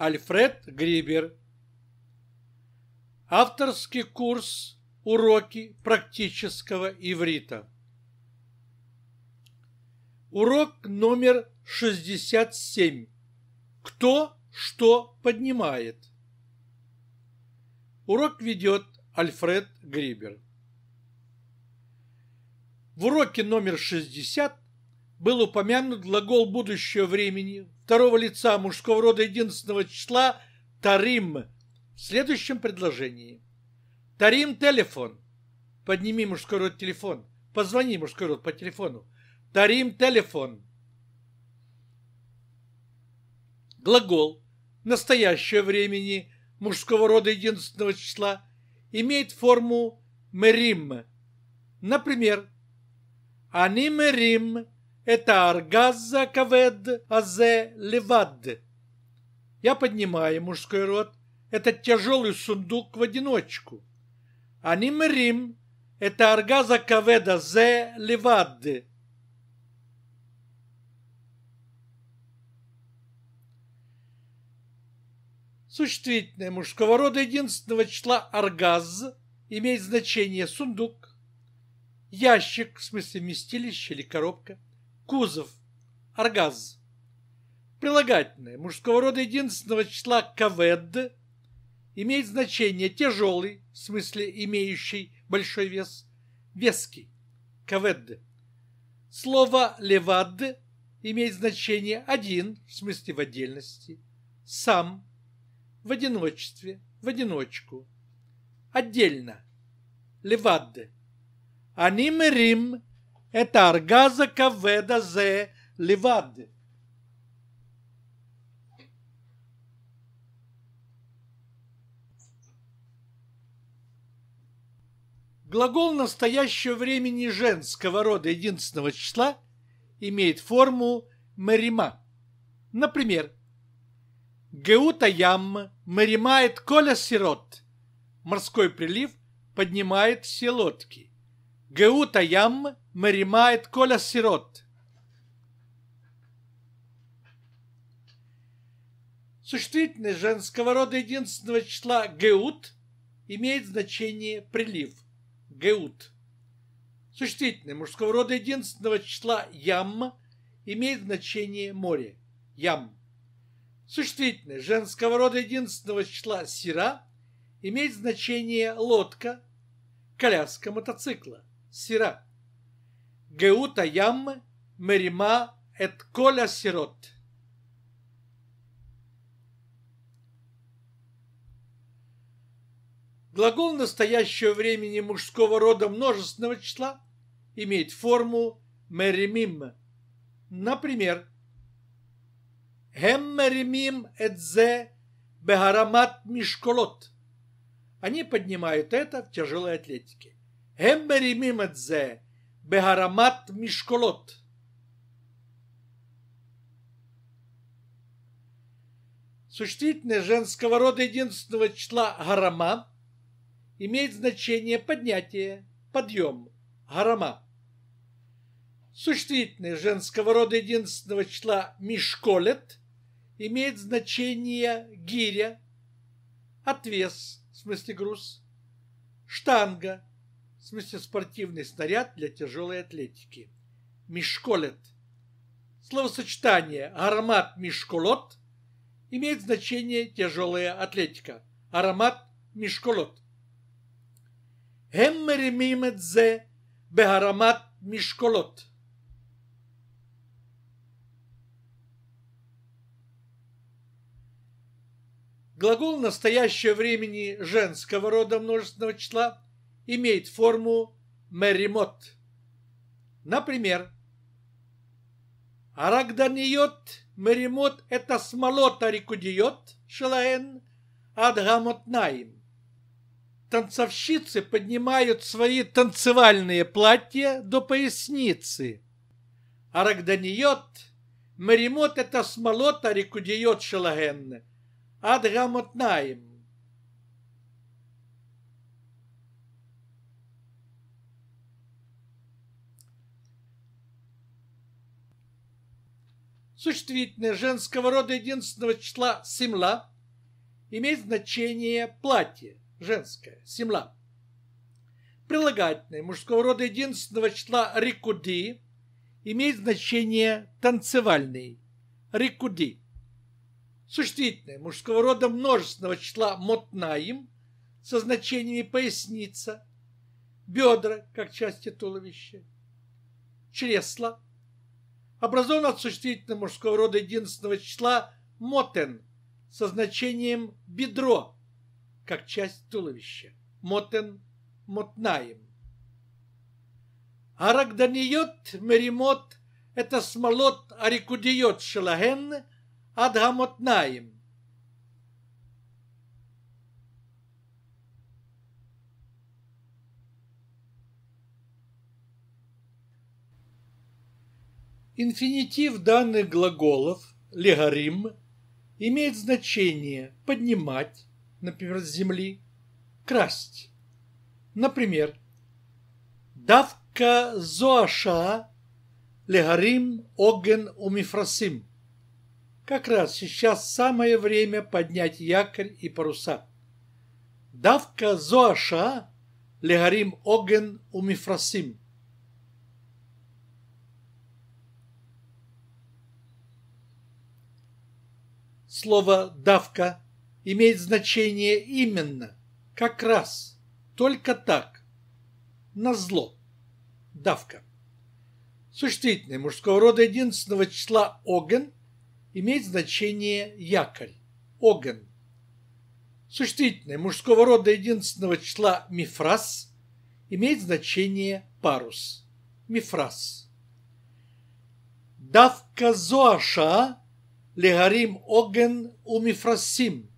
Альфред Грибер. Авторский курс «Уроки практического иврита». Урок номер 67. Кто что поднимает? Урок ведет Альфред Грибер. В уроке номер 60 был упомянут глагол будущего времени, второго лица мужского рода единственного числа «тарим» в следующем предложении. «Тарим телефон». Подними мужской род телефон. Позвони мужской род по телефону. «Тарим телефон». Глагол настоящего времени мужского рода единственного числа имеет форму «мерим». Например, «они мерим» Это аргаза кавед азе левад. Я поднимаю мужской рот. Это тяжелый сундук в одиночку. Они мрим. Это аргаза кавед азе левад. Существительное мужского рода единственного числа аргаз имеет значение сундук, ящик, в смысле вместилище или коробка, кузов, аргаз. Прилагательное мужского рода единственного числа кавед имеет значение тяжелый, в смысле имеющий большой вес, веский, кавед. Слово левад имеет значение один, в смысле в отдельности, сам, в одиночестве, в одиночку, отдельно, Аним рим это аргаза, каведа, зе, לבד. Глагол настоящего времени женского рода единственного числа имеет форму «мерима». Например, «Геута ям меримает коля сирот» – морской прилив поднимает все лодки. גאות הים מרימה את כל Существительное женского рода единственного числа «геут» имеет значение «прилив» – «геут». Существительное мужского рода единственного числа «ям» имеет значение «море» – «ям». Существительное женского рода единственного числа «сира» имеет значение «лодка», «коляска», «мотоцикла». Сира, גאות הים מרימה את כל הסירות. Глагол настоящего времени мужского рода множественного числа имеет форму меримим. Например, «Хем меримим эдзе бегарамат мишколот». Они поднимают это в тяжелой атлетике. הם מרימים את זה בהרמת משקולות. Существительное женского рода единственного числа «гарама» имеет значение поднятие, подъем, «гарама». Существительное женского рода единственного числа «мишколет» имеет значение «гиря», «отвес», в смысле груз, «штанга», в смысле спортивный снаряд для тяжелой атлетики. Мешколет. Словосочетание «аромат мишколот имеет значение «тяжелая атлетика». Аромат мишколот мешколот. Хеммеримимедзе беаромат мешколот. Глагол настоящего времени женского рода множественного числа – имеет форму меримот. Например, Арагданиот меримот это смолота рикудиот шелаэн адгамотнаим. Танцовщицы поднимают свои танцевальные платья до поясницы. Арагданиот меримот это смолота рикудиот шелаген адгамотнаим. Существительное женского рода единственного числа «семла» имеет значение «платье» женское «семла». Прилагательное мужского рода единственного числа «рикуди» имеет значение «танцевальный» «рикуди». Существительное мужского рода множественного числа «мотнаим» со значениями «поясница», «бедра» как части туловища, «чресла», образован от существительного мужского рода единственного числа «мотен» со значением «бедро», как часть туловища. «Мотен» – «мотнаем». Арагданиот, меримот – это смолот арикудиот шелаген адгамотнаем – Инфинитив данных глаголов «легарим» имеет значение «поднимать», например, с земли, «красть». Например, «давка зоаша легарим оген умифрасим». Как раз сейчас самое время поднять якорь и паруса. «Давка зоаша легарим оген умифрасим». Слово «давка» имеет значение именно, как раз, только так, на зло, давка. Существительное мужского рода единственного числа «оген» имеет значение «якорь», «оген». Существительное мужского рода единственного числа «мифраз» имеет значение «парус», «мифраз». Давка зоаша להרים עוגן ומפרשים.